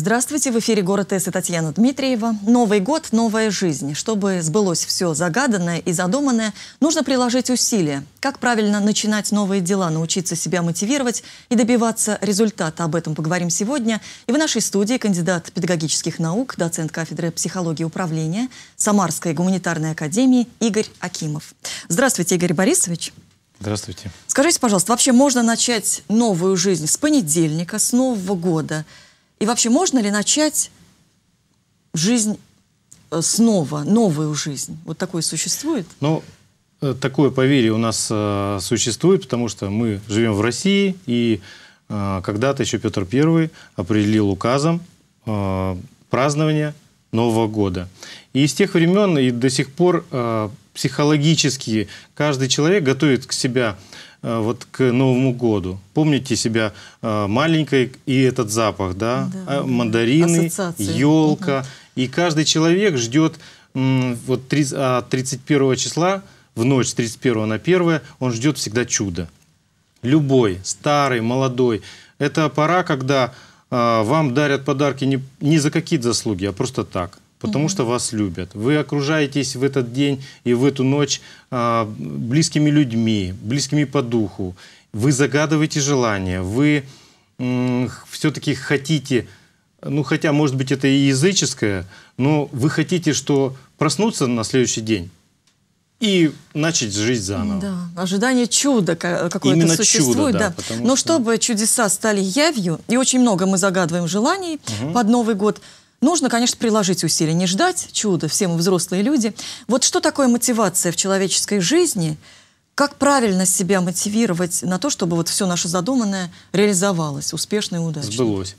Здравствуйте, в эфире «Город С» и Татьяна Дмитриева. Новый год, новая жизнь. Чтобы сбылось все загаданное и задуманное, нужно приложить усилия. Как правильно начинать новые дела, научиться себя мотивировать и добиваться результата. Об этом поговорим сегодня. И в нашей студии кандидат педагогических наук, доцент кафедры психологии управления Самарской гуманитарной академии Игорь Акимов. Здравствуйте, Игорь Борисович. Здравствуйте. Скажите, пожалуйста, вообще можно начать новую жизнь с понедельника, с Нового года – и вообще, можно ли начать жизнь э, снова, новую жизнь? Вот такое существует? Ну, э, такое поверье у нас э, существует, потому что мы живем в России, и э, когда-то еще Петр I определил указом э, празднование Нового года. И с тех времен и до сих пор э, психологически каждый человек готовит к себя Э, вот к Новому году. Помните себя э, маленькой и этот запах, да? да. Э, мандарины, елка. Угу. И каждый человек ждет вот 31 а, числа, в ночь с 31 на 1, он ждет всегда чудо. Любой, старый, молодой. Это пора, когда а, вам дарят подарки не за какие-то заслуги, а просто так потому что вас любят. Вы окружаетесь в этот день и в эту ночь э, близкими людьми, близкими по духу. Вы загадываете желания, вы э, все-таки хотите, ну хотя, может быть, это и языческое, но вы хотите, что проснуться на следующий день и начать жить заново. Да, ожидание чуда какое-то существует. Чудо, да, да. Но что... чтобы чудеса стали явью, и очень много мы загадываем желаний угу. под Новый год – Нужно, конечно, приложить усилия, не ждать чуда, все мы взрослые люди. Вот что такое мотивация в человеческой жизни? Как правильно себя мотивировать на то, чтобы вот все наше задуманное реализовалось успешно и удачно? Сбылось.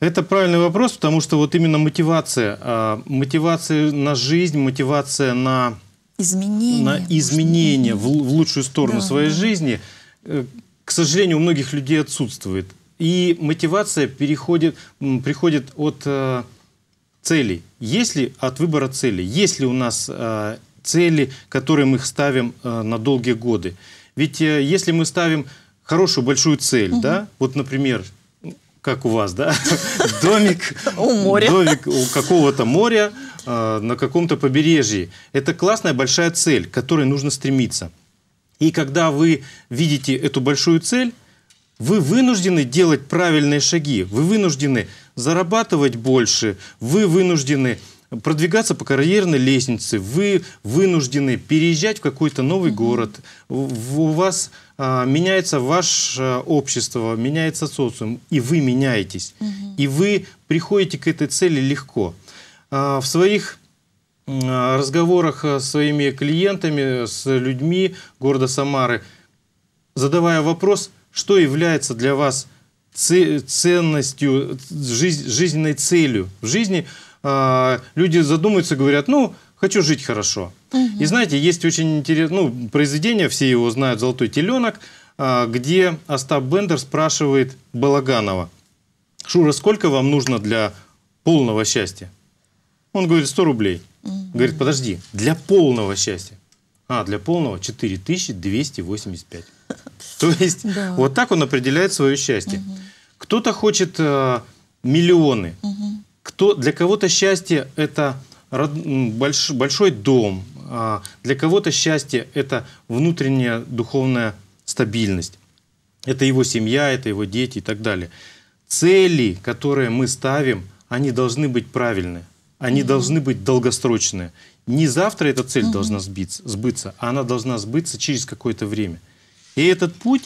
Это правильный вопрос, потому что вот именно мотивация, а, мотивация на жизнь, мотивация на изменения, на изменения в, лучшую сторону да, своей да. жизни, э, к сожалению, у многих людей отсутствует и мотивация переходит, приходит от э, целей. Если от выбора целей, если у нас э, цели, которые мы их ставим э, на долгие годы. Ведь э, если мы ставим хорошую большую цель, угу. да, вот, например, как у вас, да, домик у какого-то моря э, на каком-то побережье. Это классная большая цель, к которой нужно стремиться. И когда вы видите эту большую цель вы вынуждены делать правильные шаги, вы вынуждены зарабатывать больше, вы вынуждены продвигаться по карьерной лестнице, вы вынуждены переезжать в какой-то новый mm -hmm. город, у вас а, меняется ваше общество, меняется социум, и вы меняетесь, mm -hmm. и вы приходите к этой цели легко. А, в своих а, разговорах с своими клиентами, с людьми города Самары, задавая вопрос – что является для вас ценностью, жизненной целью. В жизни а, люди задумаются, говорят, ну, хочу жить хорошо. Угу. И знаете, есть очень интересное ну, произведение, все его знают, «Золотой теленок», а, где Остап Бендер спрашивает Балаганова, «Шура, сколько вам нужно для полного счастья?» Он говорит, 100 рублей. Угу. Говорит, подожди, для полного счастья. А, для полного 4285. То есть да. вот так он определяет свое счастье. Угу. Кто-то хочет э, миллионы, угу. кто, для кого-то счастье это род, больш, большой дом, а для кого-то счастье это внутренняя духовная стабильность, это его семья, это его дети и так далее. Цели, которые мы ставим, они должны быть правильные. Они угу. должны быть долгосрочные. Не завтра эта цель угу. должна сбиться, сбыться, а она должна сбыться через какое-то время. И этот путь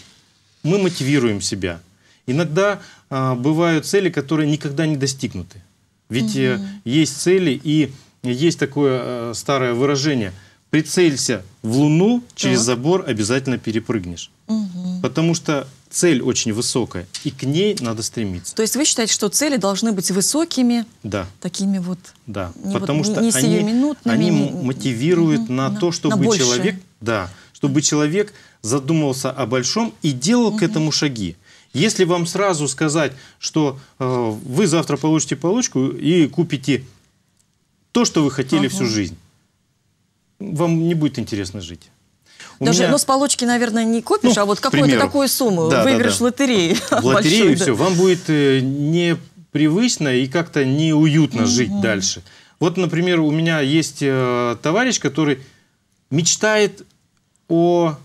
мы мотивируем себя. Иногда а, бывают цели, которые никогда не достигнуты. Ведь угу. есть цели, и есть такое а, старое выражение – прицелься в Луну, через так. забор обязательно перепрыгнешь. Угу. Потому что цель очень высокая, и к ней надо стремиться. То есть вы считаете, что цели должны быть высокими, да. такими вот, да, не потому вот, что не они, они мотивируют угу, на, на то, чтобы на человек, да, чтобы человек задумался о большом и делал угу. к этому шаги. Если вам сразу сказать, что э, вы завтра получите получку и купите то, что вы хотели угу. всю жизнь, вам не будет интересно жить. Даже, меня... ну, с полочки наверное, не купишь, ну, а вот какую-то такую сумму да, выигрыш да, да. лотереи. В лотерею все. Вам будет э, непривычно и как-то неуютно mm жить дальше. Вот, например, у меня есть э, товарищ, который мечтает о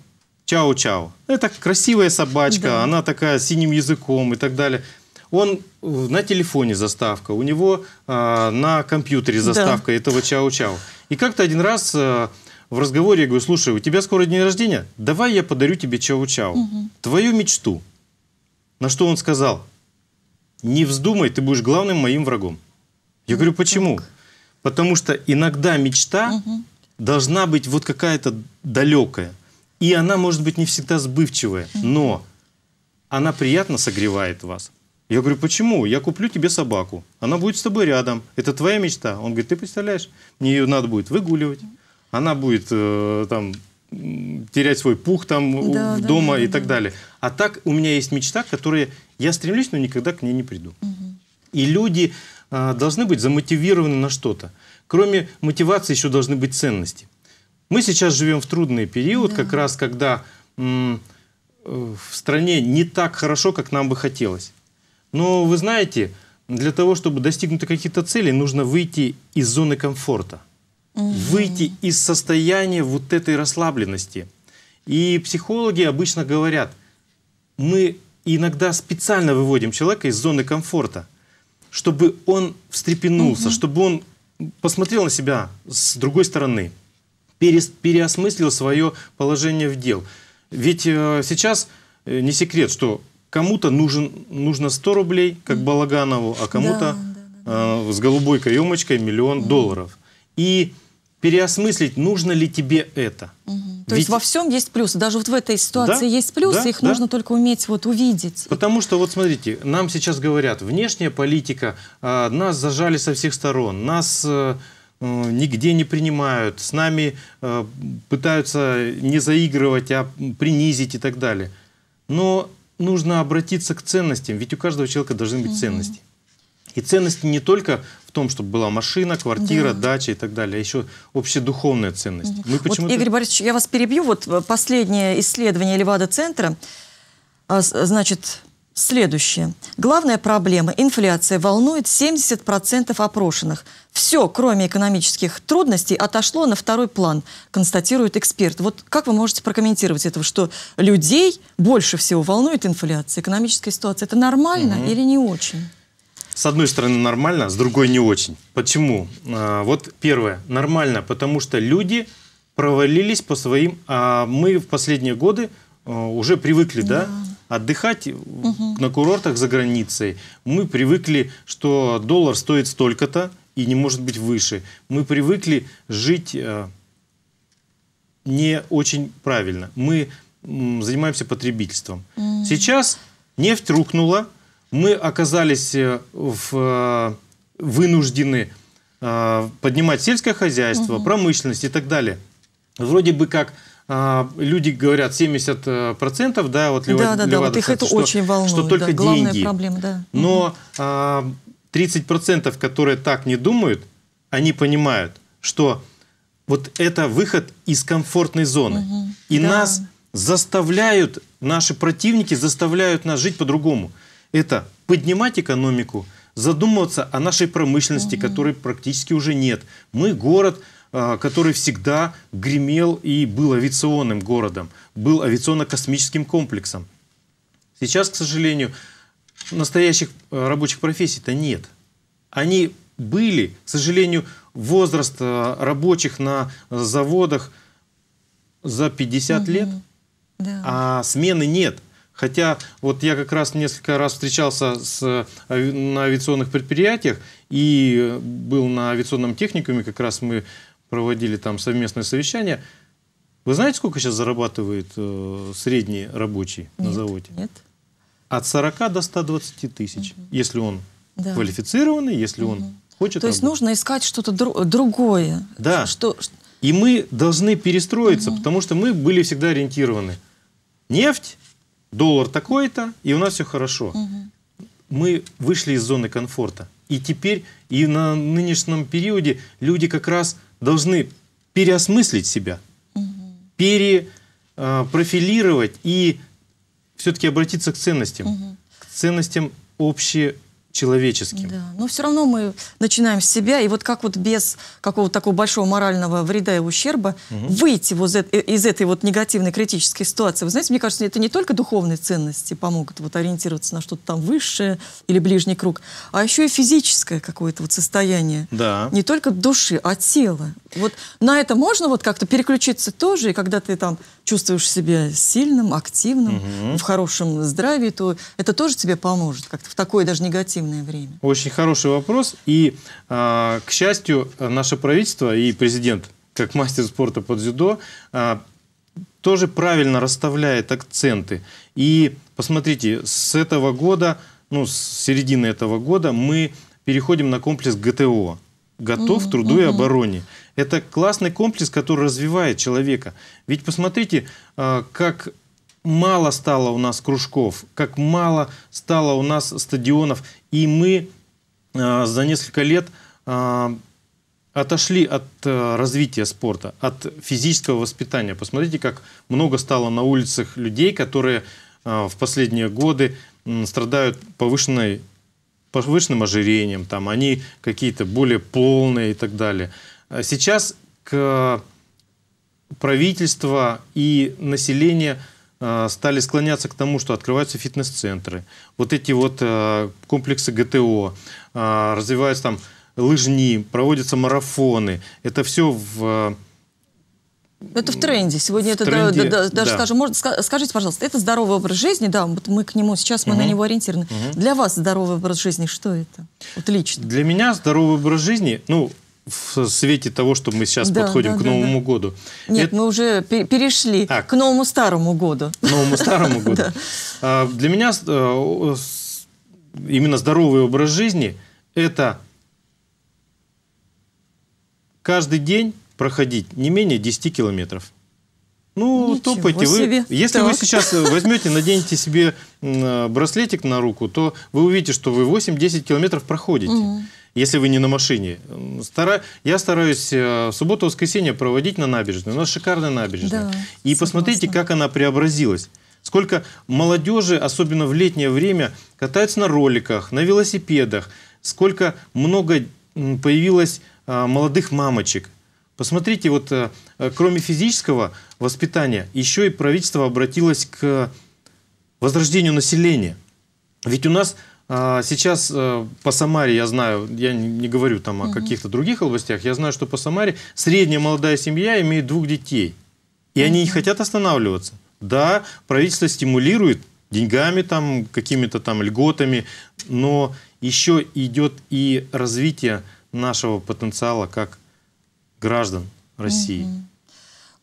чау-чау. Это красивая собачка, да. она такая с синим языком и так далее. Он э, на телефоне заставка, у него э, на компьютере заставка да. этого чау-чау. И как-то один раз э, в разговоре я говорю, слушай, у тебя скоро день рождения, давай я подарю тебе чау-чау, угу. твою мечту. На что он сказал, не вздумай, ты будешь главным моим врагом. Я говорю, ну, почему? Так. Потому что иногда мечта угу. должна быть вот какая-то далекая. И она может быть не всегда сбывчивая, угу. но она приятно согревает вас. Я говорю, почему? Я куплю тебе собаку. Она будет с тобой рядом. Это твоя мечта. Он говорит, ты представляешь, мне ее надо будет выгуливать, она будет э, там терять свой пух там да, у, да, дома да, и так да. далее. А так у меня есть мечта, которая я стремлюсь, но никогда к ней не приду. Угу. И люди э, должны быть замотивированы на что-то. Кроме мотивации еще должны быть ценности. Мы сейчас живем в трудный период, да. как раз когда э, в стране не так хорошо, как нам бы хотелось. Но вы знаете, для того, чтобы достигнуть каких-то целей, нужно выйти из зоны комфорта угу. выйти из состояния вот этой расслабленности. И психологи обычно говорят, мы иногда специально выводим человека из зоны комфорта, чтобы он встрепенулся, угу. чтобы он посмотрел на себя с другой стороны, переосмыслил свое положение в дел. Ведь э, сейчас э, не секрет, что кому-то нужен, нужно 100 рублей, как Балаганову, а кому-то да, да, да. э, с голубой каемочкой миллион угу. долларов. И переосмыслить, нужно ли тебе это. Угу. То Ведь... есть во всем есть плюсы. Даже вот в этой ситуации да, есть плюсы, да, их да. нужно только уметь вот увидеть. Потому что, вот смотрите, нам сейчас говорят, внешняя политика, э, нас зажали со всех сторон, нас... Э, э, нигде не принимают, с нами э, пытаются не заигрывать, а принизить и так далее. Но нужно обратиться к ценностям, ведь у каждого человека должны быть угу. ценности. И ценности не только в том, чтобы была машина, квартира, да. дача и так далее, а еще общедуховная ценность. Мы вот, Игорь Борисович, я вас перебью. Вот э, последнее исследование Левада-центра, а, значит, следующее. Главная проблема – инфляция волнует 70% опрошенных. Все, кроме экономических трудностей, отошло на второй план, констатирует эксперт. Вот как вы можете прокомментировать этого, что людей больше всего волнует инфляция, экономическая ситуация? Это нормально угу. или не очень? С одной стороны нормально, с другой не очень. Почему? А, вот первое, нормально, потому что люди провалились по своим... А мы в последние годы а, уже привыкли, да, да отдыхать угу. на курортах за границей. Мы привыкли, что доллар стоит столько-то и не может быть выше. Мы привыкли жить э, не очень правильно. Мы занимаемся потребительством. Mm. Сейчас нефть рухнула, мы оказались э, в, э, вынуждены э, поднимать сельское хозяйство, угу. промышленность и так далее. Вроде бы как люди говорят 70%, процентов, да, вот Лева, да, да, Лева да, вот их это что, очень волнует, что только да, деньги. Проблема, да. Но 30 процентов, которые так не думают, они понимают, что вот это выход из комфортной зоны. Угу. И да. нас заставляют, наши противники заставляют нас жить по-другому это поднимать экономику, задумываться о нашей промышленности, угу. которой практически уже нет. Мы город, а, который всегда гремел и был авиационным городом, был авиационно-космическим комплексом. Сейчас, к сожалению, настоящих а, рабочих профессий-то нет. Они были, к сожалению, возраст а, рабочих на заводах за 50 угу. лет, да. а смены нет. Хотя вот я как раз несколько раз встречался с, э, на авиационных предприятиях и был на авиационном техникуме, как раз мы проводили там совместное совещание. Вы знаете, сколько сейчас зарабатывает э, средний рабочий нет, на заводе? Нет. От 40 до 120 тысяч, угу. если он да. квалифицированный, если угу. он хочет. То есть работать. нужно искать что-то дру другое. Да. Что... И мы должны перестроиться, угу. потому что мы были всегда ориентированы. Нефть, доллар такой-то, и у нас все хорошо. Угу. Мы вышли из зоны комфорта. И теперь, и на нынешнем периоде люди как раз должны переосмыслить себя, угу. перепрофилировать а, и все-таки обратиться к ценностям, угу. к ценностям общего человеческим. Да. Но все равно мы начинаем с себя, и вот как вот без какого-то такого большого морального вреда и ущерба угу. выйти вот э, из этой вот негативной критической ситуации. Вы знаете, мне кажется, это не только духовные ценности помогут вот ориентироваться на что-то там высшее или ближний круг, а еще и физическое какое-то вот состояние. Да. Не только души, а тела. Вот на это можно вот как-то переключиться тоже, и когда ты там чувствуешь себя сильным, активным, угу. в хорошем здравии, то это тоже тебе поможет как-то в такой даже негативной перспективное время? Очень хороший вопрос. И, а, к счастью, наше правительство и президент, как мастер спорта по дзюдо, а, тоже правильно расставляет акценты. И посмотрите, с этого года, ну, с середины этого года мы переходим на комплекс ГТО. Готов угу, труду и обороне. Это классный комплекс, который развивает человека. Ведь посмотрите, а, как мало стало у нас кружков, как мало стало у нас стадионов. И мы э, за несколько лет э, отошли от э, развития спорта, от физического воспитания. Посмотрите, как много стало на улицах людей, которые э, в последние годы э, страдают повышенной повышенным ожирением, там они какие-то более полные и так далее. Сейчас к правительство и население – Э, стали склоняться к тому, что открываются фитнес-центры, вот эти вот э, комплексы ГТО, э, развиваются там лыжни, проводятся марафоны. Это все в ну, это в тренде. Сегодня в это тренде, да, да, даже да. скажем, может, скажите, пожалуйста, это здоровый образ жизни, да, вот мы к нему сейчас мы угу. на него ориентированы. Угу. Для вас здоровый образ жизни что это? Вот лично. Для меня здоровый образ жизни, ну, в свете того, что мы сейчас да, подходим да, к Новому да, да. году. Нет, Это... мы уже перешли а, к Новому Старому году. К Новому Старому году. А, для меня э, именно здоровый образ жизни – это каждый день проходить не менее 10 километров. Ну, Ничего топайте. Себе. Вы, если так. вы сейчас э, возьмете, наденете себе э, браслетик на руку, то вы увидите, что вы 8-10 километров проходите. Угу если вы не на машине. Стара... Я стараюсь э, субботу-воскресенье проводить на набережной. У нас шикарная набережная. Да, и согласна. посмотрите, как она преобразилась. Сколько молодежи, особенно в летнее время, катаются на роликах, на велосипедах. Сколько много появилось э, молодых мамочек. Посмотрите, вот э, э, кроме физического воспитания, еще и правительство обратилось к возрождению населения. Ведь у нас а, сейчас э, по Самаре я знаю, я не говорю там о каких-то других областях, я знаю, что по Самаре средняя молодая семья имеет двух детей. И они не хотят останавливаться. Да, правительство стимулирует деньгами, там, какими-то там льготами, но еще идет и развитие нашего потенциала как граждан России. Mm-hmm.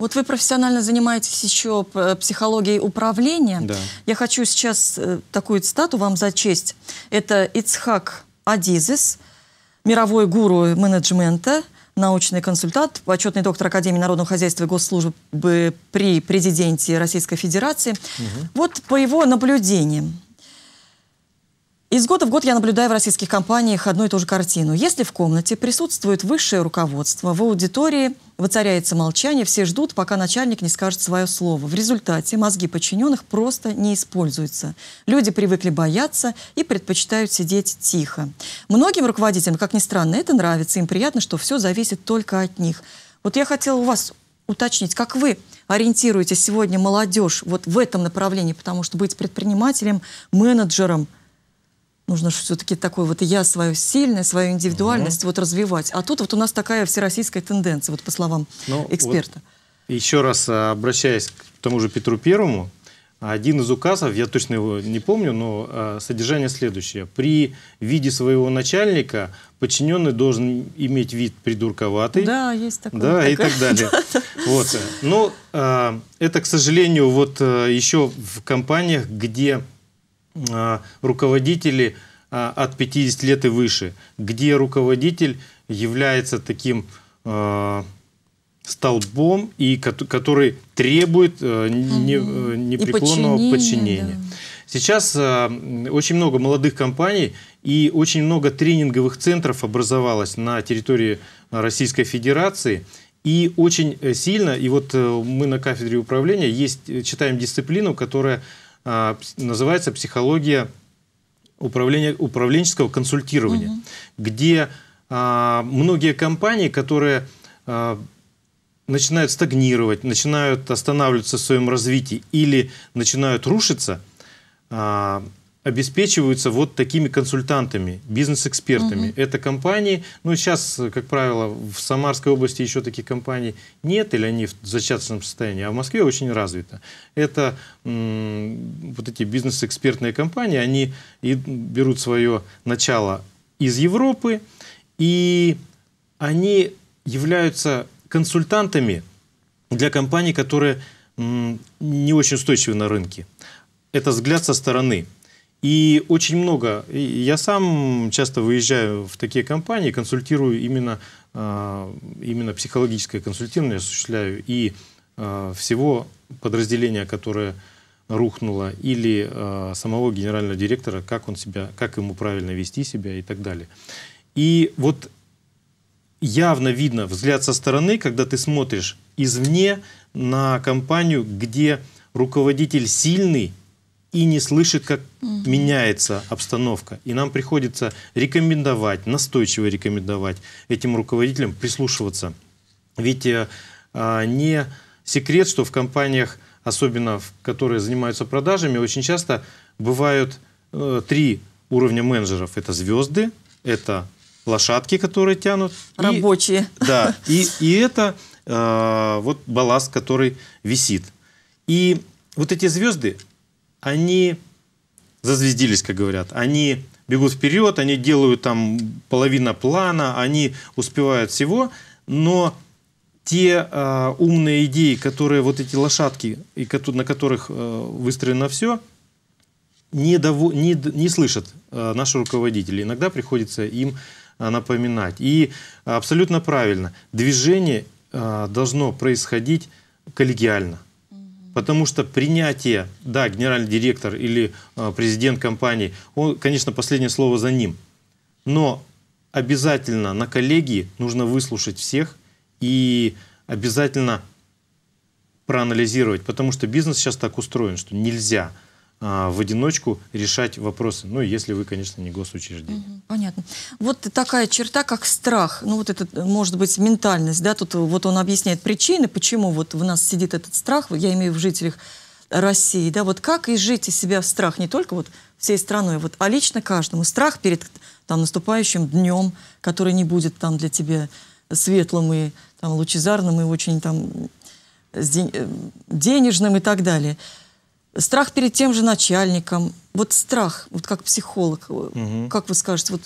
Вот вы профессионально занимаетесь еще э, психологией управления. Да. Я хочу сейчас э, такую цитату вам зачесть. Это Ицхак Адизис, мировой гуру менеджмента, научный консультант, почетный доктор Академии народного хозяйства и госслужбы при президенте Российской Федерации. Угу. Вот по его наблюдениям, из года в год я наблюдаю в российских компаниях одну и ту же картину. Если в комнате присутствует высшее руководство, в аудитории воцаряется молчание, все ждут, пока начальник не скажет свое слово. В результате мозги подчиненных просто не используются. Люди привыкли бояться и предпочитают сидеть тихо. Многим руководителям, как ни странно, это нравится. Им приятно, что все зависит только от них. Вот я хотела у вас уточнить, как вы ориентируете сегодня молодежь вот в этом направлении, потому что быть предпринимателем, менеджером – нужно все-таки такой вот я свою сильное, свою индивидуальность угу. вот развивать. А тут вот у нас такая всероссийская тенденция, вот по словам ну, эксперта. Вот еще раз а, обращаясь к тому же Петру Первому, один из указов, я точно его не помню, но а, содержание следующее. При виде своего начальника подчиненный должен иметь вид придурковатый. Да, есть такое. Да, такое. и так далее. Вот. Но ну, а, это, к сожалению, вот э, еще в компаниях, где Э, руководители э, от 50 лет и выше, где руководитель является таким э, столбом, и который требует непреклонного подчинения. подчинения. Да. Сейчас очень много молодых компаний и очень много тренинговых центров образовалось на территории Российской Федерации. И очень сильно, и вот мы на кафедре управления есть, читаем дисциплину, которая а, называется «Психология управления, управленческого консультирования», угу. где а, многие компании, которые а, начинают стагнировать, начинают останавливаться в своем развитии или начинают рушиться – обеспечиваются вот такими консультантами, бизнес-экспертами. Угу. Это компании, ну сейчас, как правило, в Самарской области еще таких компаний нет, или они в зачаточном состоянии, а в Москве очень развито. Это вот эти бизнес-экспертные компании, они и берут свое начало из Европы, и они являются консультантами для компаний, которые не очень устойчивы на рынке. Это взгляд со стороны – и очень много, я сам часто выезжаю в такие компании, консультирую именно, а, именно психологическое консультирование, осуществляю и а, всего подразделения, которое рухнуло, или а, самого генерального директора, как он себя, как ему правильно вести себя и так далее. И вот явно видно взгляд со стороны, когда ты смотришь извне на компанию, где руководитель сильный, и не слышит, как угу. меняется обстановка. И нам приходится рекомендовать, настойчиво рекомендовать этим руководителям прислушиваться. Ведь э, а, не секрет, что в компаниях, особенно в, которые занимаются продажами, очень часто бывают э, три уровня менеджеров. Это звезды, это лошадки, которые тянут. Рабочие. И, да, и, и это э, вот балласт, который висит. И вот эти звезды, они зазвездились, как говорят. Они бегут вперед, они делают там половина плана, они успевают всего, но те э, умные идеи, которые вот эти лошадки, и на которых э, выстроено все, не, дово, не, не слышат э, наши руководители. Иногда приходится им э, напоминать. И абсолютно правильно, движение э, должно происходить коллегиально – Потому что принятие, да, генеральный директор или а, президент компании, он, конечно, последнее слово за ним. Но обязательно на коллегии нужно выслушать всех и обязательно проанализировать, потому что бизнес сейчас так устроен, что нельзя – а, в одиночку решать вопросы. Ну, если вы, конечно, не госучреждение. Понятно. Вот такая черта, как страх. Ну, вот это, может быть, ментальность, да? Тут вот он объясняет причины, почему вот в нас сидит этот страх, я имею в жителях России, да? Вот как и жить из себя в страх, не только вот всей страной, вот, а лично каждому. Страх перед там наступающим днем, который не будет там для тебя светлым и там лучезарным и очень там э, денежным и так далее страх перед тем же начальником. Вот страх, вот как психолог, угу. как вы скажете, вот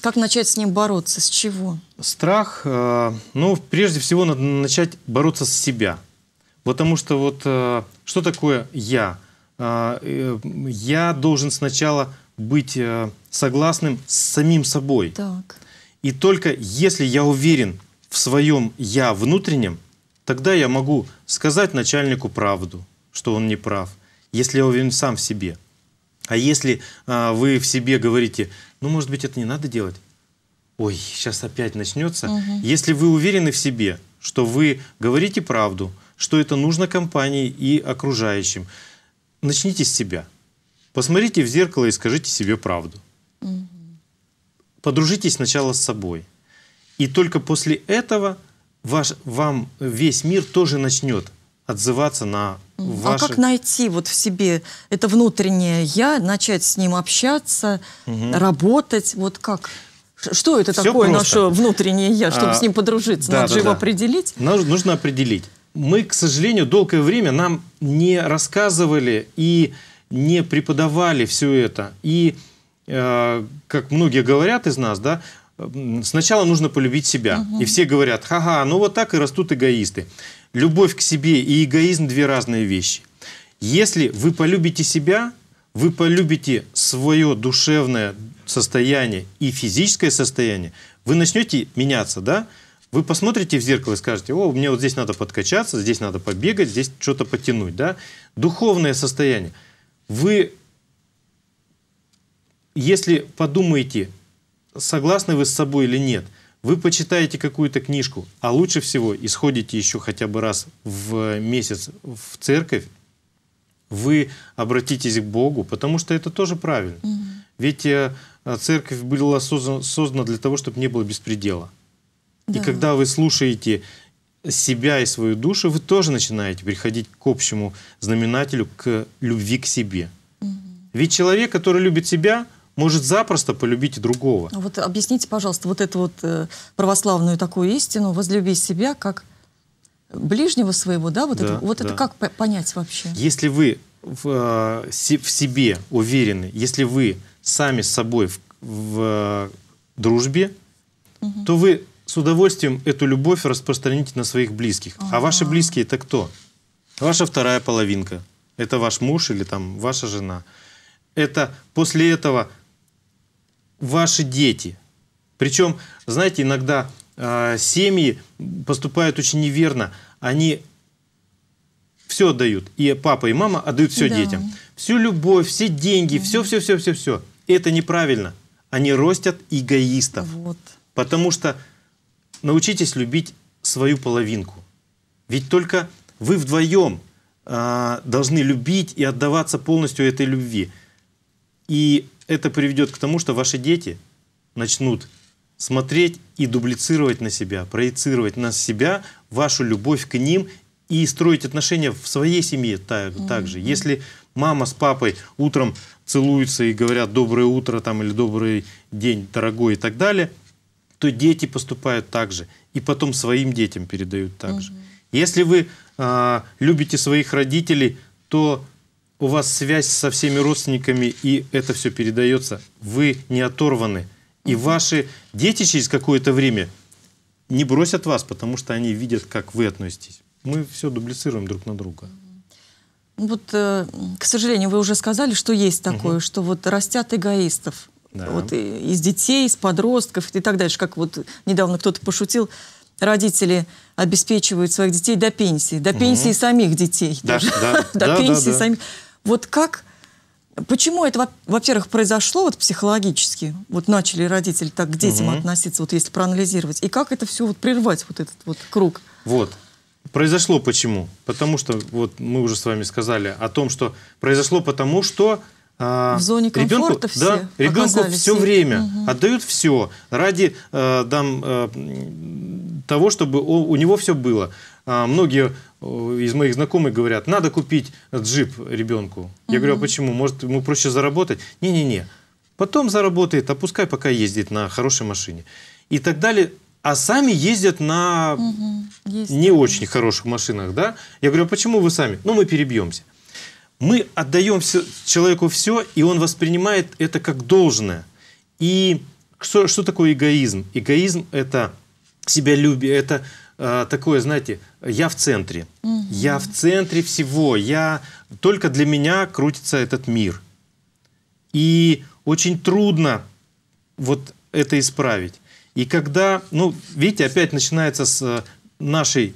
как начать с ним бороться, с чего? Страх, э, ну, прежде всего, надо начать бороться с себя. Потому что вот э, что такое «я»? Э, э я должен сначала быть э, согласным с самим собой. Так. И только если я уверен в своем «я» внутреннем, тогда я могу сказать начальнику правду, что он не прав, если я уверен сам в себе. А если а, вы в себе говорите, ну, может быть, это не надо делать, ой, сейчас опять начнется. Угу. Если вы уверены в себе, что вы говорите правду, что это нужно компании и окружающим, начните с себя. Посмотрите в зеркало и скажите себе правду. Угу. Подружитесь сначала с собой. И только после этого ваш, вам весь мир тоже начнет отзываться на а Ваши... А как найти вот в себе это внутреннее я, начать с ним общаться, угу. работать, вот как? Что это Все такое просто. наше внутреннее я, чтобы а, с ним подружиться? Да, Надо да, же да. его определить. Нам нужно определить. Мы, к сожалению, долгое время нам не рассказывали и не преподавали все это. И, э, как многие говорят из нас, да, сначала нужно полюбить себя. Угу. И все говорят, ха-ха, ну вот так и растут эгоисты любовь к себе и эгоизм – две разные вещи. Если вы полюбите себя, вы полюбите свое душевное состояние и физическое состояние, вы начнете меняться, да? Вы посмотрите в зеркало и скажете, о, мне вот здесь надо подкачаться, здесь надо побегать, здесь что-то потянуть, да? Духовное состояние. Вы, если подумаете, согласны вы с собой или нет – вы почитаете какую-то книжку, а лучше всего исходите еще хотя бы раз в месяц в церковь, вы обратитесь к Богу, потому что это тоже правильно. Угу. Ведь э, церковь была создана, для того, чтобы не было беспредела. Да. И когда вы слушаете себя и свою душу, вы тоже начинаете приходить к общему знаменателю, к любви к себе. Угу. Ведь человек, который любит себя, может запросто полюбить и другого. А вот объясните, пожалуйста, вот эту вот э, православную такую истину, возлюби себя как ближнего своего, да, вот, да, это, вот да. это как понять вообще? Если вы в, э, в себе уверены, если вы сами с собой в, в э, дружбе, угу. то вы с удовольствием эту любовь распространите на своих близких. А ага. А ваши близкие это кто? Ваша вторая половинка. Это ваш муж или там ваша жена. Это после этого ваши дети. Причем, знаете, иногда э, семьи поступают очень неверно. Они все отдают. И папа, и мама отдают все да. детям. Всю любовь, все деньги, все-все-все-все-все. Это неправильно. Они ростят эгоистов. Вот. Потому что научитесь любить свою половинку. Ведь только вы вдвоем э, а, должны любить и отдаваться полностью этой любви. И это приведет к тому, что ваши дети начнут смотреть и дублицировать на себя, проецировать на себя вашу любовь к ним и строить отношения в своей семье так, mm -hmm. также. Если мама с папой утром целуются и говорят «доброе утро» там, или «добрый день, дорогой» и так далее, то дети поступают так же. И потом своим детям передают так mm -hmm. же. Если вы а, любите своих родителей, то у вас связь со всеми родственниками, и это все передается. Вы не оторваны. И ваши дети через какое-то время не бросят вас, потому что они видят, как вы относитесь. Мы все дублицируем друг на друга. Вот, э, к сожалению, вы уже сказали, что есть такое, угу. что вот растят эгоистов. Да. Вот из детей, из подростков и так дальше. Как вот недавно кто-то пошутил, родители обеспечивают своих детей до пенсии, до угу. пенсии самих детей. Да, даже. Да, до пенсии самих. Вот как, почему это, во-первых, произошло вот психологически? Вот начали родители так к детям угу. относиться, вот если проанализировать. И как это все вот прервать, вот этот вот круг? Вот. Произошло почему? Потому что, вот мы уже с вами сказали о том, что произошло потому, что а, в зоне комфорта ребенку, все да, ребенку все и... время угу. отдают все ради э, там, э, того, чтобы у, у него все было. А многие э, из моих знакомых говорят, надо купить джип ребенку. Угу. Я говорю, а почему? Может, ему проще заработать? Не-не-не. Потом заработает, а пускай пока ездит на хорошей машине. И так далее. А сами ездят на угу. Есть, не есть. очень хороших машинах. Да? Я говорю, а почему вы сами? Ну, мы перебьемся мы отдаем все, человеку все, и он воспринимает это как должное. И что, что такое эгоизм? Эгоизм – это себялюбие, это э, такое, знаете, я в центре. Угу. Я в центре всего. Я, только для меня крутится этот мир. И очень трудно вот это исправить. И когда, ну, видите, опять начинается с а, нашей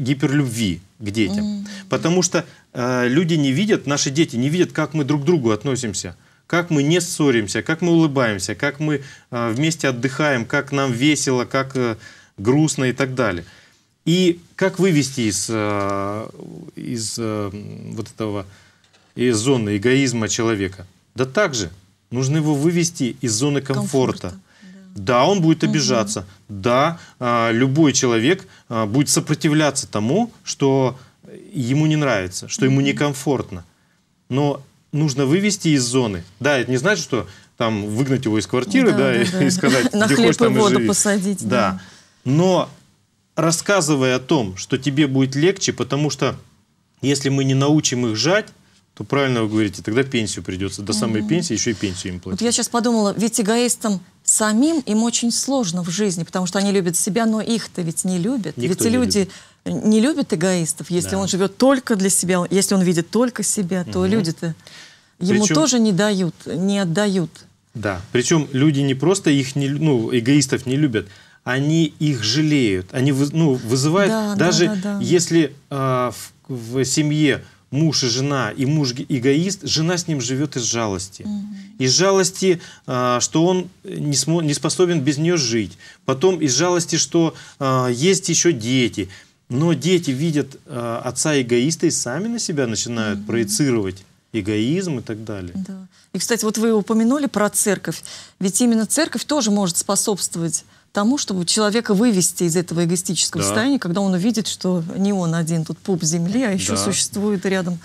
гиперлюбви к детям. Mm. Потому что э, люди не видят, наши дети не видят, как мы друг к другу относимся, как мы не ссоримся, как мы улыбаемся, как мы э, вместе отдыхаем, как нам весело, как э, грустно и так далее. И как вывести из, э, из э, вот этого из зоны эгоизма человека? Да также Нужно его вывести из зоны комфорта. комфорта. Да, он будет обижаться. Угу. Да, а, любой человек а, будет сопротивляться тому, что ему не нравится, что ему некомфортно. Но нужно вывести из зоны. Да, это не значит, что там выгнать его из квартиры, да, да, да, и, да. и сказать, на где хлеб хочешь, там и воду живи. посадить. Да. да. Но рассказывая о том, что тебе будет легче, потому что если мы не научим их жать, то правильно вы говорите, тогда пенсию придется. До самой пенсии еще и пенсию им платить. Вот я сейчас подумала, ведь эгоистам самим им очень сложно в жизни, потому что они любят себя, но их-то ведь не любят. Никто ведь не люди любит. не любят эгоистов. Если да. он живет только для себя, если он видит только себя, то угу. люди-то ему Причем... тоже не дают, не отдают. Да. Причем люди не просто их не, ну, эгоистов не любят, они их жалеют, они ну, вызывают, да, даже да, да, да. если э, в, в семье муж и жена, и муж эгоист, жена с ним живет из жалости. Угу. Из жалости, а, что он не, смо, не способен без нее жить. Потом из жалости, что а, есть еще дети. Но дети видят а, отца эгоиста и сами на себя начинают угу. проецировать эгоизм и так далее. Да. И, кстати, вот вы упомянули про церковь. Ведь именно церковь тоже может способствовать тому, чтобы человека вывести из этого эгоистического да. состояния, когда он увидит, что не он один тут пуп земли, а еще да. существует рядом.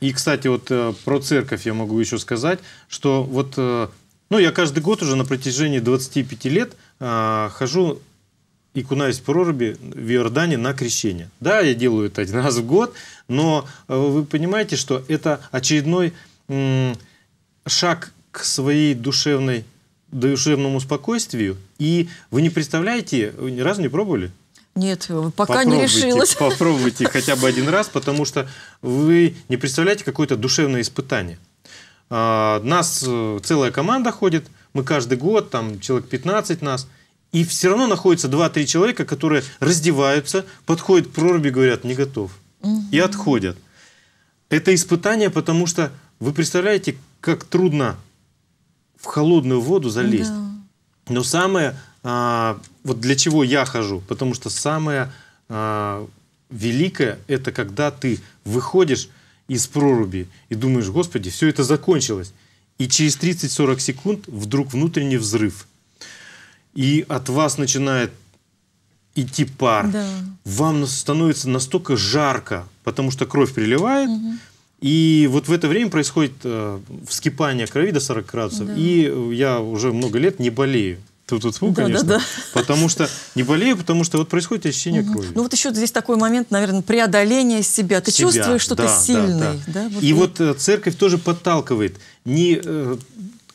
И, кстати, вот э, про церковь я могу еще сказать, что вот, э, ну, я каждый год уже на протяжении 25 лет э, хожу и кунаюсь в проруби в Иордане на крещение. Да, я делаю это один раз в год, но э, вы понимаете, что это очередной шаг к своей душевной душевному спокойствию. И вы не представляете, вы ни разу не пробовали? Нет, пока попробуйте, не решилась. Попробуйте хотя бы один раз, потому что вы не представляете какое-то душевное испытание. А, нас э, целая команда ходит, мы каждый год, там человек 15 нас, и все равно находится 2-3 человека, которые раздеваются, подходят к проруби, говорят, не готов, угу. и отходят. Это испытание, потому что вы представляете, как трудно в холодную воду залезть. Да. Но самое, а, вот для чего я хожу, потому что самое а, великое это когда ты выходишь из проруби и думаешь, господи, все это закончилось. И через 30-40 секунд вдруг внутренний взрыв. И от вас начинает идти пар. Да. Вам становится настолько жарко, потому что кровь приливает. Угу и вот в это время происходит э, вскипание крови до 40 градусов, да. и я уже много лет не болею. Тут, тут, тут, конечно. Да, да, да. Потому что не болею, потому что вот происходит ощущение угу. крови. Ну вот еще здесь такой момент, наверное, преодоление себя. Ты себя, чувствуешь, что да, ты сильный. Да, да. Да, вот и, и вот э, церковь тоже подталкивает. Не, э,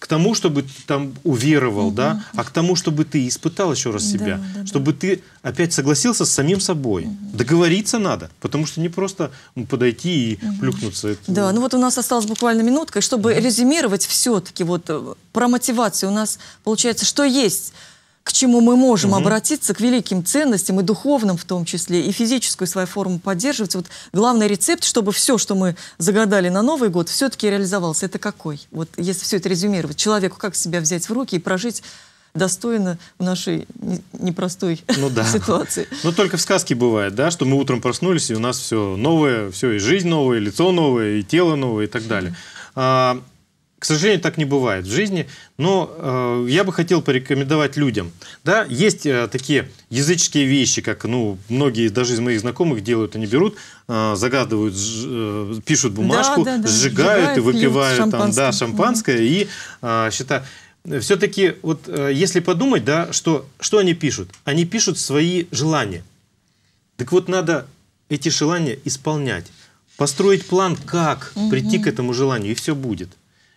к тому, чтобы ты там уверовал, угу. да, а к тому, чтобы ты испытал еще раз себя, да, да, чтобы да. ты опять согласился с самим собой. Угу. Договориться надо, потому что не просто подойти и угу. плюхнуться. Это... Да, ну вот у нас осталась буквально минутка, чтобы угу. резюмировать все-таки вот э, про мотивацию у нас получается, что есть – к чему мы можем угу. обратиться, к великим ценностям, и духовным в том числе, и физическую свою форму поддерживать. Вот главный рецепт, чтобы все, что мы загадали на Новый год, все-таки реализовался, Это какой? Вот если все это резюмировать, человеку как себя взять в руки и прожить достойно в нашей непростой ну, да. ситуации. Ну только в сказке бывает, да, что мы утром проснулись, и у нас все новое, все и жизнь новая, и лицо новое, и тело новое, и так далее. А, к сожалению, так не бывает в жизни, но э, я бы хотел порекомендовать людям. Да, есть э, такие языческие вещи, как ну, многие даже из моих знакомых делают, они берут, э, загадывают, ж, э, пишут бумажку, да, да, да. сжигают Сжигает, и выпивают там, да, шампанское, да. и э, считают все-таки, вот э, если подумать, да, что, что они пишут? Они пишут свои желания. Так вот, надо эти желания исполнять. Построить план, как угу. прийти к этому желанию, и все будет.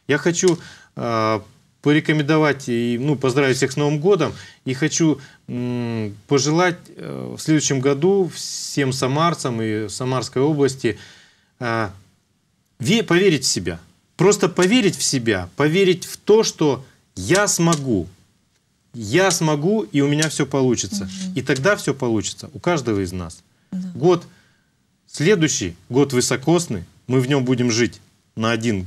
Я хочу э, порекомендовать и ну, поздравить всех с Новым годом. И хочу э, пожелать э, в следующем году всем самарцам и Самарской области э, поверить в себя. Просто поверить в себя, поверить в то, что я смогу. Я смогу, и у меня все получится. Угу. И тогда все получится у каждого из нас. Да. Год следующий, год высокосный, мы в нем будем жить на один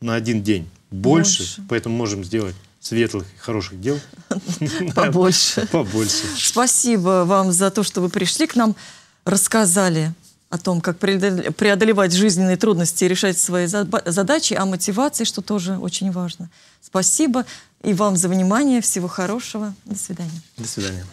на один день больше, больше. поэтому можем сделать светлых и хороших дел. Побольше. Побольше. Спасибо вам за то, что вы пришли к нам, рассказали о том, как преодолевать жизненные трудности и решать свои задачи, о мотивации, что тоже очень важно. Спасибо и вам за внимание. Всего хорошего. До свидания. До свидания.